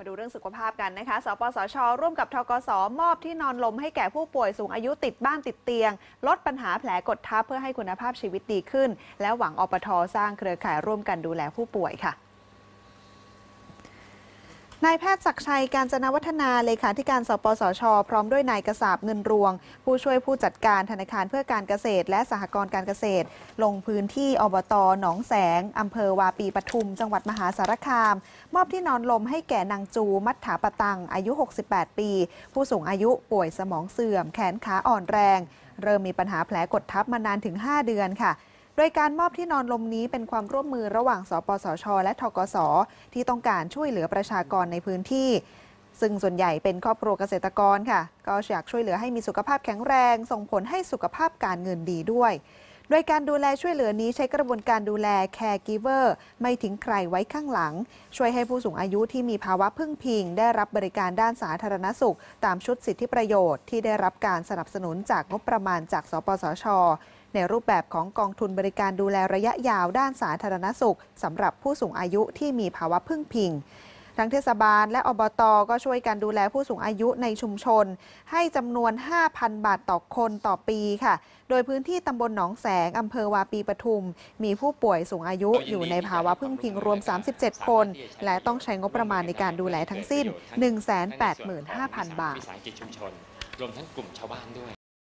มาดูเรื่องสุขภาพกันนะคะ สปสช ร่วมกับทกส มอบ ที่นอนลม ให้แก่ผู้ป่วยสูงอายุติดบ้านติดเตียง ลดปัญหาแผลกดทับเพื่อให้คุณภาพชีวิตดีขึ้น และหวังอปท สร้างเครือข่ายร่วมกันดูแลผู้ป่วยค่ะนายแพทย์ศักชัยการจนวัฒนา เลขาธิการสปสช พร้อมด้วยนายกระสาบเงินรวง ผู้ช่วยผู้จัดการธนาคารเพื่อการเกษตรและสหกรณ์การเกษตร ลงพื้นที่อบตหนองแสง อำเภอวาปีปทุมจังหวัดมหาสารคาม มอบที่นอนลมให้แก่นางจู มัทถาปตังอายุ 68 ปี ผู้สูงอายุป่วยสมองเสื่อม แขนขาอ่อนแรง เริ่มมีปัญหาแผลกดทับมานานถึง 5 เดือนค่ะโดยการมอบที่นอนลมนี้เป็นความร่วมมือระหว่างสปสชและทกส ที่ต้องการช่วยเหลือประชากรในพื้นที่ ซึ่งส่วนใหญ่เป็นครอบครัวเกษตรกรค่ะ ก็อยากช่วยเหลือให้มีสุขภาพแข็งแรงส่งผลให้สุขภาพการเงินดีด้วยโดยการดูแลช่วยเหลือนี้ ใช้กระบวนการดูแลแคร์กิเวอร์ไม่ทิ้งใครไว้ข้างหลัง ช่วยให้ผู้สูงอายุที่มีภาวะพึ่งพิง ได้รับบริการด้านสาธารณสุข ตามชุดสิทธิประโยชน์ที่ได้รับการสนับสนุนจากงบประมาณจากสปสช ในรูปแบบของกองทุนบริการดูแลระยะยาว ด้านสาธารณสุขสำหรับผู้สูงอายุที่มีภาวะพึ่งพิงทั้งเทศบาลและอบตก็ช่วยกันดูแลผู้สูงอายุในชุมชน ให้จำนวน 5,000 บาทต่อคนต่อปีค่ะ โดยพื้นที่ตำบลหนองแสงอำเภอวาปีปทุม มีผู้ป่วยสูงอายุอยู่ในภาวะพึ่งพิงรวม 37 คน และต้องใช้งบประมาณในการดูแลทั้งสิ้น185,000 บาท รวมทั้งกลุ่มชาวบ้านด้วย